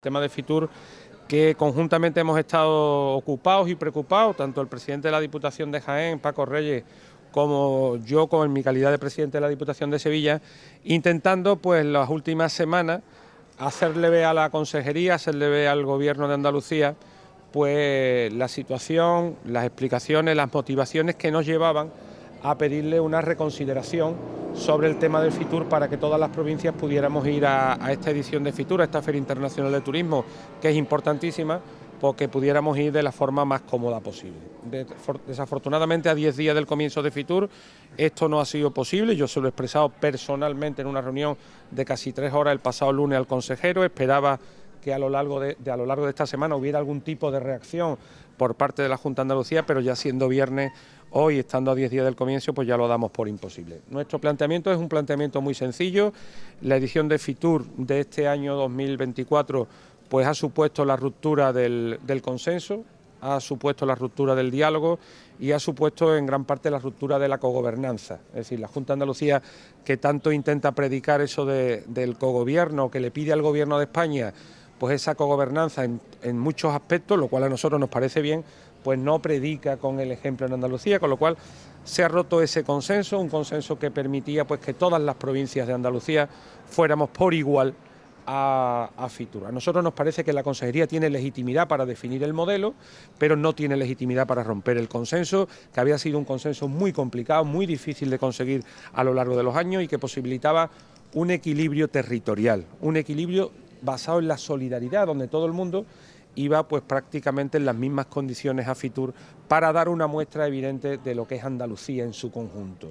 El tema de Fitur que conjuntamente hemos estado ocupados y preocupados, tanto el presidente de la Diputación de Jaén, Paco Reyes, como yo con mi calidad de presidente de la Diputación de Sevilla, intentando pues las últimas semanas hacerle ver a la consejería, hacerle ver al gobierno de Andalucía pues la situación, las explicaciones, las motivaciones que nos llevaban a pedirle una reconsideración sobre el tema del FITUR para que todas las provincias pudiéramos ir a, esta edición de FITUR, a esta Feria Internacional de Turismo, que es importantísima, porque pudiéramos ir de la forma más cómoda posible. Desafortunadamente, a 10 días del comienzo de FITUR, esto no ha sido posible. Yo se lo he expresado personalmente en una reunión de casi tres horas el pasado lunes al consejero. Esperaba que a lo largo de, a lo largo de esta semana hubiera algún tipo de reacción por parte de la Junta de Andalucía, pero ya siendo viernes hoy, estando a 10 días del comienzo, pues ya lo damos por imposible. Nuestro planteamiento es un planteamiento muy sencillo. La edición de FITUR de este año 2024 pues ha supuesto la ruptura del, consenso, ha supuesto la ruptura del diálogo y ha supuesto en gran parte la ruptura de la cogobernanza. Es decir, la Junta de Andalucía, que tanto intenta predicar eso del cogobierno, que le pide al Gobierno de España pues esa cogobernanza en, muchos aspectos, lo cual a nosotros nos parece bien, pues no predica con el ejemplo en Andalucía, con lo cual se ha roto ese consenso, un consenso que permitía pues que todas las provincias de Andalucía fuéramos por igual a, a, A nosotros nos parece que la Consejería tiene legitimidad para definir el modelo, pero no tiene legitimidad para romper el consenso, que había sido un consenso muy complicado, muy difícil de conseguir a lo largo de los años y que posibilitaba un equilibrio territorial, un equilibrio basado en la solidaridad, donde todo el mundo iba pues prácticamente en las mismas condiciones a Fitur para dar una muestra evidente de lo que es Andalucía en su conjunto.